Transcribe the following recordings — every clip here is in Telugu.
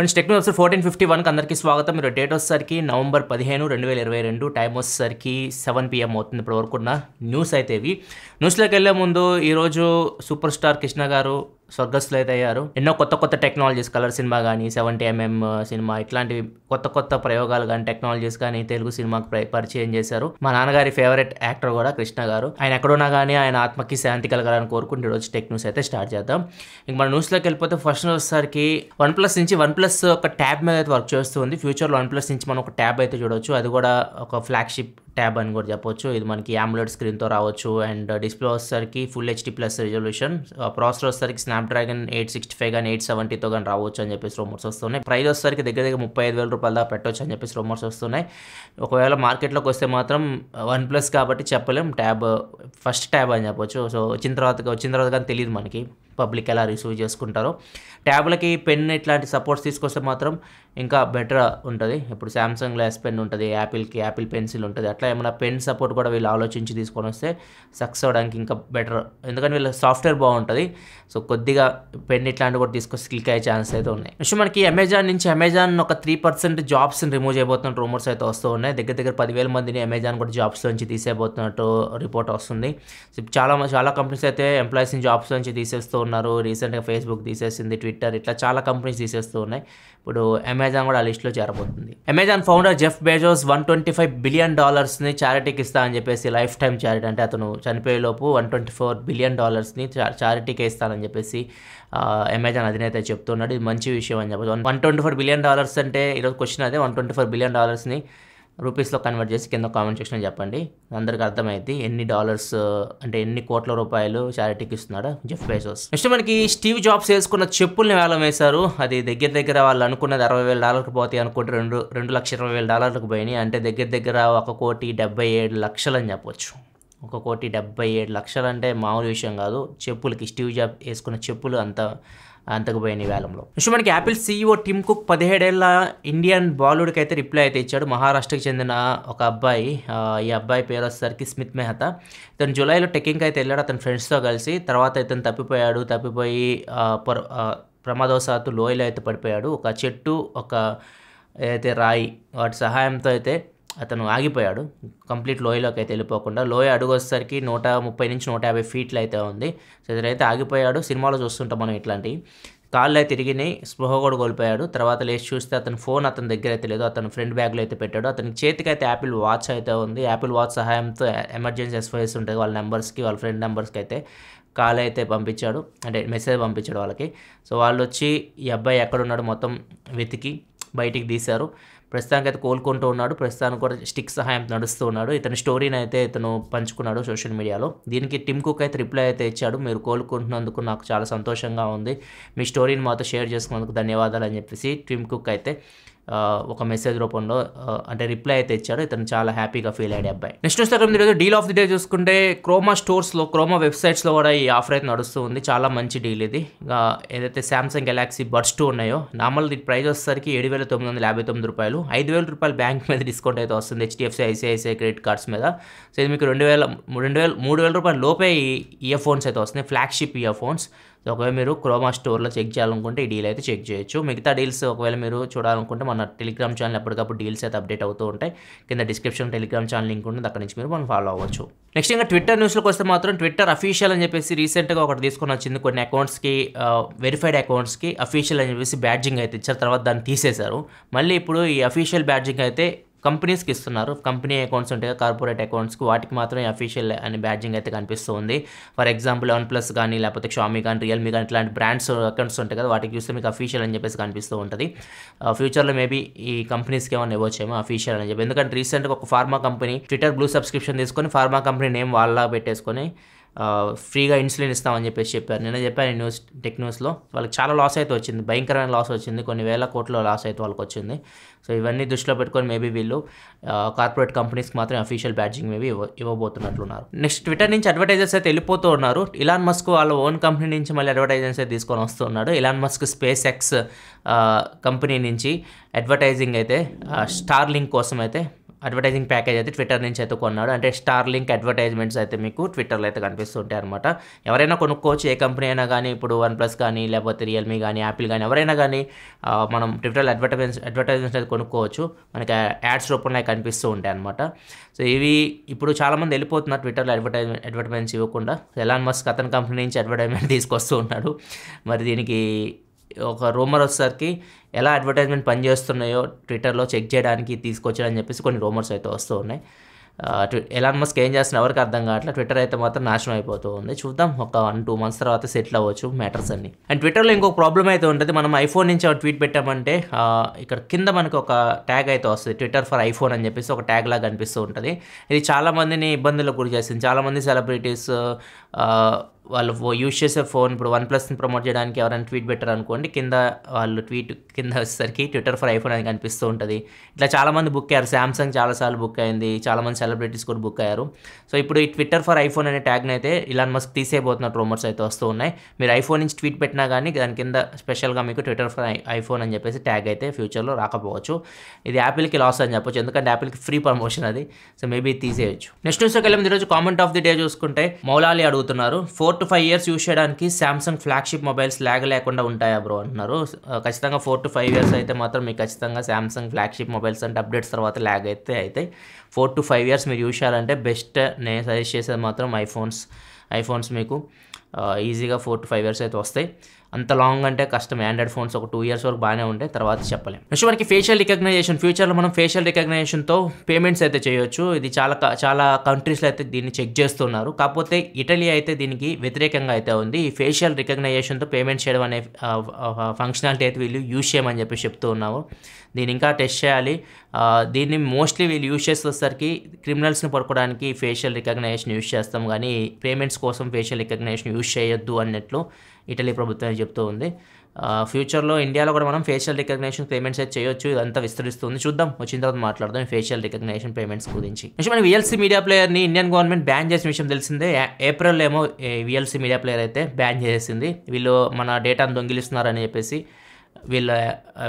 ఫ్రెండ్స్ టెక్నో ఫోర్టీన్ ఫిఫ్టీ వన్కి అందరికీ స్వాగతం మీరు డేట్ వచ్చేసరికి నవంబర్ పదిహేను రెండు వేల ఇరవై రెండు టైం వచ్చేసరికి సెవెన్ పిఎం అవుతుంది ఇప్పుడు వరకున్న న్యూస్ అయితే ఇవి న్యూస్లోకి వెళ్లే ముందు ఈరోజు సూపర్ స్టార్ కృష్ణ గారు అయితే అయ్యారు ఎన్నో కొత్త కొత్త టెక్నాలజీస్ కలర్ సినిమా కానీ సెవెంటీ ఎంఎం సినిమా ఇట్లాంటివి కొత్త కొత్త ప్రయోగాలు కానీ టెక్నాలజీస్ కానీ తెలుగు సినిమాకు పరిచయం చేశారు మా నాన్నగారి ఫేవరెట్ యాక్టర్ కూడా కృష్ణ గారు ఆయన ఎక్కడున్నా కానీ ఆయన ఆత్మకి శాంతి కలగాలని కోరుకుంటే ఈరోజు టెక్ న్యూస్ అయితే స్టార్ట్ చేద్దాం ఇంక మన న్యూస్లోకి వెళ్ళిపోతే ఫస్ట్ వచ్చేసరికి వన్ ప్లస్ నుంచి వన్ ప్లస్ ఒక ట్యాబ్ మీద అయితే వర్క్ చేస్తుంది ఫ్యూచర్లో వన్ ప్లస్ నుంచి మనం ఒక ట్యాబ్ అయితే చూడొచ్చు అది కూడా ఒక ఫ్లాగ్షిప్ ట్యాబ్ అని కూడా చెప్పొచ్చు ఇది మనకి యామ్లెట్ స్క్రీన్తో రావచ్చు అండ్ డిస్ప్లే వచ్చేసరికి full HD plus resolution processor వచ్చేసరికి స్నాప్డ్రాగన్ ఎయిట్ సిక్స్టీ ఫైవ్ కానీ ఎయిట్ సెవెంటీతో కానీ రావచ్చు అని చెప్పేసి రూమర్స్ వస్తున్నాయి ప్రైస్ వచ్చేసరికి దగ్గర దగ్గర ముప్పై ఐదు వేల రూపాయల దాకా పెట్టవచ్చు అని చెప్పేసి రూమర్స్ వస్తున్నాయి ఒకవేళ మార్కెట్లోకి వస్తే మాత్రం వన్ ప్లస్ కాబట్టి చెప్పలేం ట్యాబ్ ఫస్ట్ ట్యాబ్ అని చెప్పొచ్చు సో వచ్చిన తర్వాత వచ్చిన తర్వాత కానీ తెలియదు మనకి పబ్లిక్ ఎలా రిసీవ్ చేసుకుంటారో ట్యాబ్లకి పెన్ ఇట్లాంటి సపోర్ట్స్ తీసుకొస్తే మాత్రం ఇంకా బెటర్ ఉంటుంది ఇప్పుడు శాంసంగ్ లెస్ పెన్ ఉంటుంది యాపిల్కి యాపిల్ పెన్సిల్ ఉంటుంది అట్లా ఏమైనా పెన్ సపోర్ట్ కూడా వీళ్ళు ఆలోచించి తీసుకొని వస్తే సక్సెస్ అవ్వడానికి ఇంకా బెటర్ ఎందుకంటే వీళ్ళ సాఫ్ట్వేర్ బాగుంటుంది సో కొద్దిగా పెన్ ఇట్లాంటివి కూడా తీసుకొస్తే క్లిక్ అయ్యే ఛాన్స్ అయితే ఉన్నాయి సో మనకి అమెజాన్ నుంచి అమెజాన్ ఒక త్రీ పర్సెంట్ జాబ్స్ని రిమూవ్ చేయబోతున్న రూమర్స్ అయితే వస్తూ ఉన్నాయి దగ్గర దగ్గర పదివేల మందిని అమెజాన్ కూడా జాబ్స్ నుంచి తీసేయబోతున్నట్టు రిపోర్ట్ వస్తుంది చాలా చాలా కంపెనీస్ అయితే ఎంప్లాయీస్ని జాబ్స్ నుంచి తీసేస్తూ తీసుకున్నారు రీసెంట్గా ఫేస్బుక్ తీసేసింది ట్విట్టర్ ఇట్లా చాలా కంపెనీస్ తీసేస్తూ ఉన్నాయి ఇప్పుడు అమెజాన్ కూడా ఆ లిస్ట్లో చేరబోతుంది Amazon founder Jeff Bezos one twenty five billion డాలర్స్ని చారిటీకి ఇస్తా అని చెప్పేసి లైఫ్ టైం చారిటీ అంటే అతను చనిపోయేలోపు వన్ ట్వంటీ ఫోర్ బిలియన్ డాలర్స్ని చారిటీకే ఇస్తానని చెప్పేసి అమెజాన్ అధినేత చెప్తున్నాడు ఇది మంచి విషయం అని చెప్పచ్చు one twenty four billion dollars అంటే ఈరోజు క్వశ్చన్ అదే వన్ ట్వంటీ ఫోర్ బిలియన్ డాలర్స్ని రూపీస్లో కన్వర్ట్ చేసి కింద కామెంట్ సెక్షన్లో చెప్పండి అందరికీ అర్థమైంది ఎన్ని డాలర్స్ uh, అంటే ఎన్ని కోట్ల రూపాయలు చారిటీకి ఇస్తున్నాడు జెఫ్ బైజోస్ నెక్స్ట్ మనకి స్టీవ్ జాబ్స్ వేసుకున్న చెప్పుల్ని వేలం వేశారు అది దగ్గర దగ్గర వాళ్ళు అనుకున్నది అరవై వేల డాలర్కి పోతాయి అనుకుంటే రెండు రెండు లక్షల ఇరవై వేల డాలర్లకు పోయినాయి అంటే దగ్గర దగ్గర ఒక కోటి డెబ్బై ఏడు లక్షలు అని చెప్పొచ్చు ఒక కోటి డెబ్బై ఏడు లక్షలు అంటే మామూలు విషయం కాదు చెప్పులకి స్టీవ్ జాబ్ వేసుకున్న చెప్పులు అంత అంతకుపోయిన వేలంలో నెక్స్ట్ మనకి యాపిల్ సీఈఓ టిమ్ కుక్ పదిహేడేళ్ల ఇండియన్ బాలీవుడ్కి అయితే రిప్లై అయితే ఇచ్చాడు మహారాష్ట్రకి చెందిన ఒక అబ్బాయి ఈ అబ్బాయి పేరు వచ్చేసరికి స్మిత్ మెహతా ఇతను జూలైలో టెక్కింగ్కి అయితే వెళ్ళాడు అతని ఫ్రెండ్స్తో కలిసి తర్వాత ఇతను తప్పిపోయాడు తప్పిపోయి ప్రమాదవశాత్తు లోయలో అయితే పడిపోయాడు ఒక చెట్టు ఒక అయితే రాయి వాటి సహాయంతో అయితే అతను ఆగిపోయాడు కంప్లీట్ లోయలోకి అయితే వెళ్ళిపోకుండా లోయ అడుగొచ్చేసరికి నూట ముప్పై నుంచి నూట యాభై ఫీట్లు అయితే ఉంది సో ఇతనైతే ఆగిపోయాడు సినిమాలో చూస్తుంటాం మనం ఇట్లాంటివి కాళ్ళు అయితే తిరిగినాయి స్పృహ కూడా కోల్పోయాడు తర్వాత లేచి చూస్తే అతని ఫోన్ అతని దగ్గర అయితే లేదు అతను ఫ్రంట్ బ్యాగ్లో అయితే పెట్టాడు అతని చేతికి అయితే యాపిల్ వాచ్ అయితే ఉంది యాపిల్ వాచ్ సహాయంతో ఎమర్జెన్సీ ఎస్ఓఎస్ ఉంటుంది వాళ్ళ నెంబర్స్కి వాళ్ళ ఫ్రెండ్ నెంబర్స్కి అయితే కాల్ అయితే పంపించాడు అంటే మెసేజ్ పంపించాడు వాళ్ళకి సో వాళ్ళు వచ్చి ఈ అబ్బాయి ఎక్కడున్నాడు మొత్తం వెతికి బయటికి తీశారు ప్రస్తుతానికి అయితే కోలుకుంటూ ఉన్నాడు ప్రస్తుతానికి కూడా స్టిక్ సహాయం నడుస్తూ ఉన్నాడు ఇతని స్టోరీని అయితే ఇతను పంచుకున్నాడు సోషల్ మీడియాలో దీనికి టిమ్ కుక్ అయితే రిప్లై అయితే ఇచ్చాడు మీరు కోలుకుంటున్నందుకు నాకు చాలా సంతోషంగా ఉంది మీ స్టోరీని మాతో షేర్ చేసుకున్నందుకు ధన్యవాదాలు అని చెప్పేసి టిమ్ కుక్ అయితే ఒక మెసేజ్ రూపంలో అంటే రిప్లై అయితే ఇచ్చాడు ఇతను చాలా హ్యాపీగా ఫీల్ అయ్యాడు అబ్బాయి నెక్స్ట్ వస్తే ఈరోజు డీల్ ఆఫ్ ది డే చూసుకుంటే క్రోమా స్టోర్స్లో క్రోమా వెబ్సైట్స్లో కూడా ఈ ఆఫర్ అయితే నడుస్తూ ఉంది చాలా మంచి డీల్ ఇది ఏదైతే శాంసంగ్ గెలాక్సీ బర్డ్స్ టూ ఉన్నాయో నార్మల్ దీని ప్రైస్ వచ్చేసరికి ఏడు వేల తొమ్మిది వందల యాభై తొమ్మిది రూపాయలు ఐదు వేల రూపాయలు బ్యాంక్ మీద డిస్కౌంట్ అయితే వస్తుంది హెచ్డిఎఫ్సి ఐసిఐసిఐ క్రెడిట్ కార్డ్స్ మీద సో ఇది మీకు రెండు వేల రెండు వేల మూడు వేల రూపాయల లోపే ఈ ఇయర్ ఫోన్స్ అయితే వస్తున్నాయి ఫ్లాగ్షిప్ ఇయర్ ఫోన్స్ ఒకవేళ మీరు క్రోమా స్టోర్లో చెక్ చేయాలనుకుంటే ఈ డీల్ అయితే చెక్ చేయొచ్చు మిగతా డీల్స్ ఒకవేళ మీరు చూడాలనుకుంటే మన టెలిగ్రామ్ ఛానల్ ఎప్పటికప్పుడు డీల్స్ అయితే అప్డేట్ అవుతూ ఉంటాయి కింద డిస్క్రిప్షన్ టెలిగ్రామ్ ఛానల్ లింక్ ఉంటుంది అక్కడ నుంచి మీరు మనం ఫాలో అవ్వచ్చు నెక్స్ట్ ఇంకా ట్విట్టర్ న్యూస్లోకి వస్తే మాత్రం ట్విట్టర్ అఫీషియల్ అని చెప్పేసి రీసెంట్గా ఒకటి తీసుకొని వచ్చింది కొన్ని అకౌంట్స్కి వెరిఫైడ్ అకౌంట్స్కి అఫీషియల్ అని చెప్పేసి బ్యాడ్జింగ్ అయితే ఇచ్చారు తర్వాత దాన్ని తీసేశారు మళ్ళీ ఇప్పుడు ఈ అఫీషియల్ బ్యాడ్జింగ్ అయితే కంపెనీస్కి ఇస్తున్నారు కంపెనీ అకౌంట్స్ ఉంటాయి కార్పొరేట్ అకౌంట్స్కి వాటికి మాత్రమే అఫీషియల్ అని బ్యాడ్జింగ్ అయితే కనిపిస్తుంది ఫర్ ఎగ్జాంపుల్ వన్ ప్లస్ కానీ లేకపోతే షామీ కానీ రియల్మీ కానీ ఇట్లాంటి బ్రాండ్స్ అకౌంట్స్ ఉంటాయి కదా వాటికి చూస్తే మీకు అఫీషియల్ అని చెప్పేసి కనిపిస్తూ ఉంటుంది ఫ్యూచర్లో మేబీ ఈ కంపెనీస్కి ఏమైనా ఇవ్వచ్చేమో అఫీషియల్ అని చెప్పి ఎందుకంటే రీసెంట్గా ఒక pharma company Twitter blue subscription తీసుకొని ఫార్మా కంపెనీ నేమ్ వాళ్ళ పెట్టేసుకొని ఫ్రీగా ఇన్సులిన్ ఇస్తామని చెప్పేసి చెప్పారు నిన్న చెప్పాను న్యూస్ టెక్ న్యూస్లో వాళ్ళకి చాలా లాస్ అయితే వచ్చింది భయంకరమైన లాస్ వచ్చింది కొన్ని వేల కోట్ల లాస్ అయితే వాళ్ళకి వచ్చింది సో ఇవన్నీ దృష్టిలో పెట్టుకొని మేబీ వీళ్ళు కార్పొరేట్ కంపెనీస్కి మాత్రం అఫీషియల్ బ్యాడ్జింగ్ మేబీ ఇవ్వ ఇవ్వబోతున్నట్లున్నారు నెక్స్ట్ ట్విట్టర్ నుంచి అడ్వర్టైజర్స్ అయితే వెళ్ళిపోతూ ఉన్నారు ఇలాన్ మస్క్ వాళ్ళ ఓన్ కంపెనీ నుంచి మళ్ళీ అడ్వర్టైజర్స్ అయితే తీసుకొని వస్తున్నాడు Elon Musk SpaceX company నుంచి అడ్వర్టైజింగ్ అయితే లింక్ కోసం అయితే అడ్వర్టైజింగ్ ప్యాకేజ్ అయితే ట్విట్టర్ నుంచి అయితే కొన్నాడు అంటే స్టార్ లింక్ అడ్వర్టైజ్మెంట్స్ అయితే మీకు ట్విట్టర్లో అయితే కనిపిస్తుంటాయి అనమాట ఎవరైనా కొనుక్కోవచ్చు ఏ కంపెనీ అయినా కానీ ఇప్పుడు వన్ ప్లస్ కానీ లేకపోతే రియల్మీ కానీ యాపిల్ కానీ ఎవరైనా కానీ మనం ట్విట్టర్లో అడ్వర్టైజ్మెంట్స్ అడ్వర్టైజ్మెంట్స్ అయితే కొనుక్కోవచ్చు మనకి యాడ్స్ రూపంలో కనిపిస్తూ ఉంటాయి అనమాట సో ఇవి ఇప్పుడు చాలామంది వెళ్ళిపోతున్నారు ట్విట్టర్లో అడ్వర్టైజ్మెంట్ అడ్వర్టైజ్మెంట్స్ ఇవ్వకుండా ఎలాన్ మస్క్ అతని కంపెనీ నుంచి అడ్వర్టైజ్మెంట్ తీసుకొస్తూ ఉన్నాడు మరి దీనికి ఒక రూమర్ వచ్చేసరికి ఎలా అడ్వర్టైజ్మెంట్ పనిచేస్తున్నాయో ట్విట్టర్లో చెక్ చేయడానికి తీసుకొచ్చాడని చెప్పేసి కొన్ని రూమర్స్ అయితే వస్తూ ఉన్నాయి ఎలాన్ మస్క్ ఏం చేస్తున్న ఎవరికి అర్థం కావట్లేదు ట్విట్టర్ అయితే మాత్రం నాశనం అయిపోతూ ఉంది చూద్దాం ఒక వన్ టూ మంత్స్ తర్వాత సెటిల్ అవ్వచ్చు మ్యాటర్స్ అన్ని అండ్ ట్విట్టర్లో ఇంకొక ప్రాబ్లం అయితే ఉంటుంది మనం ఐఫోన్ నుంచి ఒక ట్వీట్ పెట్టామంటే ఇక్కడ కింద మనకు ఒక ట్యాగ్ అయితే వస్తుంది ట్విట్టర్ ఫర్ ఐఫోన్ అని చెప్పేసి ఒక ట్యాగ్ లాగా కనిపిస్తూ ఉంటుంది ఇది చాలామందిని ఇబ్బందులకు గురి చేసింది చాలామంది సెలబ్రిటీస్ వాళ్ళు యూజ్ చేసే ఫోన్ ఇప్పుడు వన్ ప్లస్ని ప్రమోట్ చేయడానికి ఎవరైనా ట్వీట్ పెట్టారు అనుకోండి కింద వాళ్ళు ట్వీట్ కింద వచ్చేసరికి ట్విట్టర్ ఫర్ ఐఫోన్ అని కనిపిస్తూ ఉంటుంది ఇట్లా చాలామంది బుక్ అయ్యారు శాంసంగ్ చాలాసార్లు బుక్ అయింది చాలామంది సెలబ్రిటీస్ కూడా బుక్ అయ్యారు సో ఇప్పుడు ఈ ట్విట్టర్ ఫర్ ఐఫోన్ అనే ట్యాగ్ని అయితే ఇలాన్ మస్క్ తీసేయబోతున్న రూమర్స్ అయితే వస్తూ ఉన్నాయి మీరు ఐఫోన్ నుంచి ట్వీట్ పెట్టినా కానీ దాని కింద స్పెషల్గా మీకు ట్విట్టర్ ఫర్ ఐఫోన్ అని చెప్పేసి ట్యాగ్ అయితే ఫ్యూచర్లో రాకపోవచ్చు ఇది యాపిల్కి లాస్ అని చెప్పొచ్చు ఎందుకంటే యాపిల్కి ఫ్రీ ప్రమోషన్ అది సో మేబీ తీసేయచ్చు నెక్స్ట్ న్యూస్ వెళ్ళింది ఈరోజు కామెంట్ ఆఫ్ ది డే చూసుకుంటే మౌలాలి అడుగుతున్నారు fourth to five years use చేయడానికి శాంసంగ్ ఫ్లాగ్షిప్ మొబైల్స్ ల్యాగ్ లేకుండా ఉంటాయా బ్రో అంటున్నారు ఖచ్చితంగా ఫోర్ టు ఫైవ్ ఇయర్స్ అయితే మాత్రం మీకు ఖచ్చితంగా శాంసంగ్ ఫ్లాగ్షిప్ మొబైల్స్ అంటే అప్డేట్స్ తర్వాత ల్యాగ్ అయితే అయితే ఫోర్ టు ఫైవ్ ఇయర్స్ మీరు యూస్ చేయాలంటే బెస్ట్ నేను సజెస్ట్ చేసేది మాత్రం ఐఫోన్స్ ఐఫోన్స్ మీకు ఈజీగా ఫోర్ టు ఫైవ్ ఇయర్స్ అయితే వస్తాయి అంత లాంగ్ అంటే కష్టం ఆండ్రాయిడ్ ఫోన్స్ ఒక టూ ఇయర్స్ వరకు బాగానే ఉంటాయి తర్వాత చెప్పలేము నెక్స్ట్ మనకి ఫేషియల్ రికగ్నైజేషన్ ఫ్యూచర్లో మనం ఫేషియల్ రికగ్నైజేషన్తో పేమెంట్స్ అయితే చేయొచ్చు ఇది చాలా చాలా కంట్రీస్లో అయితే దీన్ని చెక్ చేస్తున్నారు కాకపోతే ఇటలీ అయితే దీనికి వ్యతిరేకంగా అయితే ఉంది ఈ ఫేషియల్ రికగ్నైజేషన్తో పేమెంట్ చేయడం అనే ఫంక్షనాలిటీ అయితే వీళ్ళు యూజ్ చేయమని చెప్పి చెప్తూ ఉన్నాము దీని ఇంకా టెస్ట్ చేయాలి దీన్ని మోస్ట్లీ వీళ్ళు యూజ్ చేసేసరికి క్రిమినల్స్ని పడుకోవడానికి ఫేషియల్ రికగ్నైజేషన్ యూజ్ చేస్తాం కానీ పేమెంట్స్ కోసం ఫేషియల్ రికగ్నైజేషన్ యూజ్ చేయొద్దు అన్నట్లు ఇటలీ ప్రభుత్వం చెప్తూ ఉంది ఫ్యూచర్లో ఇండియాలో కూడా మనం ఫేషియల్ రికగ్నేషన్ పేమెంట్స్ అయితే చేయొచ్చు ఇదంతా విస్తరిస్తుంది చూద్దాం వచ్చిన తర్వాత మాట్లాడదాం ఫేషియల్ రికగ్నేషన్ పేమెంట్స్ గురించి నెక్స్ట్ మన విఎల్సీ మీడియా ప్లేయర్ని ఇండియన్ గవర్నమెంట్ బ్యాన్ చేసిన విషయం తెలిసిందే ఏప్రిల్ ఏమో విఎల్సీ మీడియా ప్లేయర్ అయితే బ్యాన్ చేసింది వీళ్ళు మన డేటాను దొంగిలిస్తున్నారని చెప్పేసి వీళ్ళ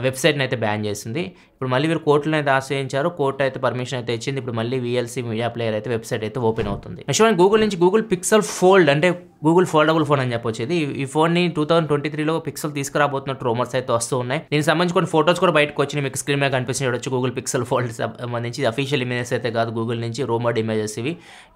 వెబ్సైట్ని అయితే బ్యాన్ చేసింది ఇప్పుడు మళ్ళీ వీరు కోర్టులను అయితే ఆశ్రయించారు కోర్టు అయితే పర్మిషన్ అయితే ఇచ్చింది ఇప్పుడు మళ్ళీ విఎల్సీ మీడియా ప్లేయర్ అయితే వెబ్సైట్ అయితే ఓపెన్ అవుతుంది నెక్స్ట్ గూగుల్ నుంచి గూగుల్ పిక్సెల్ ఫోల్డ్ అంటే గూగుల్ ఫోల్డబుల్ ఫోన్ అని చెప్పొచ్చేది ఈ ఈ ని టూ థౌసండ్ ట్వంటీ త్రీలో పిక్సెల్ తీసుకురాబోతున్నట్టు రూమర్స్ అయితే వస్తూ ఉన్నాయి దీనికి సంబంధించి కొన్ని ఫోటోస్ కూడా బయటకు వచ్చినాయి మీకు స్క్రీన్ మీద కనిపిస్తుంది చూడొచ్చు గూగుల్ పిక్సెల్ ఫోల్డ్ సంబంధించి అఫీషియల్ ఇమేజెస్ అయితే కాదు గూగుల్ నుంచి రూమర్డ్ ఇమేజెస్ ఇవి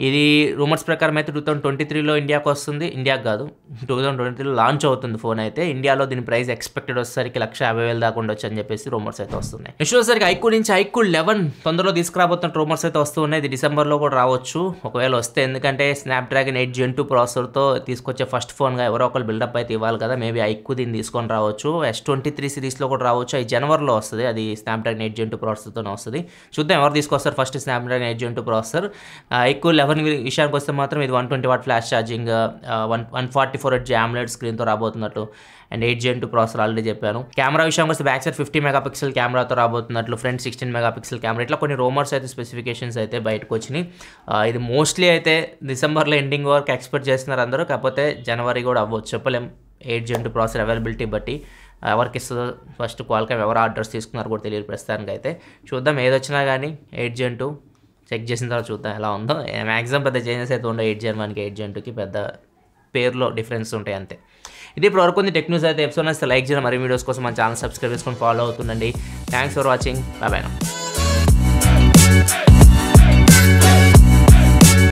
ఇది రూమర్స్ ప్రకారం అయితే టూ థౌసండ్ ట్వంటీ త్రీలో ఇండియాకి వస్తుంది ఇండియాకి కాదు టూ థౌసండ్ ట్వంటీ త్రీలో లాంచ్ అవుతుంది ఫోన్ అయితే ఇండియాలో దీని ప్రైస్ ఎక్స్పెక్టెడ్ వచ్చేసరికి లక్ష యాభై వేలు దాకా ఉండొచ్చు అని చెప్పేసి రూమర్స్ అయితే వస్తున్నాయి నెక్స్ట్ వచ్చేసరికి ఐకూ నుంచి ఐకూ లెవెన్ తొందరలో తీసుకురాబోతున్న రూమర్స్ అయితే వస్తున్నాయి ఇది డిసెంబర్లో కూడా రావచ్చు ఒకవేళ వస్తే ఎందుకంటే స్నాప్డ్రాగన్ ఎయిట్ జెన్ టూ ప్రాసెసర్తో తీసుకొచ్చే ఫస్ట్ ఫోన్గా ఎవరో ఒకరు బిల్డప్ అయితే ఇవ్వాలి కదా మేబీ ఐక్కు దీన్ని తీసుకొని రావచ్చు ఎస్ ట్వంటీ త్రీ సిరీస్లో కూడా రావచ్చు అది జనవరిలో వస్తుంది అది స్నాప్డ్రాగన్ ఎయిట్ జెంటు ప్రాసెస్తో వస్తుంది చూద్దాం ఎవరు తీసుకొస్తారు first Snapdragon eight gen processor ఎక్కువ లెవెన్ విషయానికి వస్తే మాత్రం ఇది one twenty watt flash charging one one forty four eight AMOLED స్క్రీన్తో రాబోతున్నట్టు and eight gen two processor already చెప్పాను కెమెరా విషయం వస్తే back side fifty mega pixel కెమెరాతో రాబోతున్నట్లు front sixteen mega pixel camera ఇట్లా కొన్ని రోమర్స్ అయితే స్పెసిఫికేషన్స్ అయితే బయటకు వచ్చినాయి ఇది మోస్ట్లీ అయితే డిసెంబర్లో ఎండింగ్ వరకు ఎక్స్పెక్ట్ చేస్తున్నారు అందరూ కాకపోతే జనవరి కూడా అవ్వచ్చు చెప్పలేం eight gen two processor availability బట్టి ఎవరికి ఇస్తుందో ఫస్ట్ క్వాలిఫై ఎవరు ఆర్డర్స్ తీసుకున్నారు కూడా తెలియదు ప్రస్తుతానికి అయితే చూద్దాం ఏదొచ్చినా కానీ ఎయిట్ జెన్ టూ చెక్ చేసిన తర్వాత చూద్దాం ఎలా ఉందో మ్యాక్సిమం పెద్ద చేంజెస్ అయితే ఉండవు ఎయిట్ జెన్ వన్కి ఎయిట్ జెన్ టూకి పెద్ద పేరులో డిఫరెన్స్ ఉంటాయి అంతే ఇది ఇప్పుడు వరకు టెక్ న్యూస్ అయితే ఎపిసోడ్ నచ్చితే లైక్ చేయడం మరి వీడియోస్ కోసం మన ఛానల్ సబ్స్క్రైబ్ చేసుకొని ఫాలో అవుతుండండి థ్యాంక్స్ ఫర్ వాచింగ్ బాయ్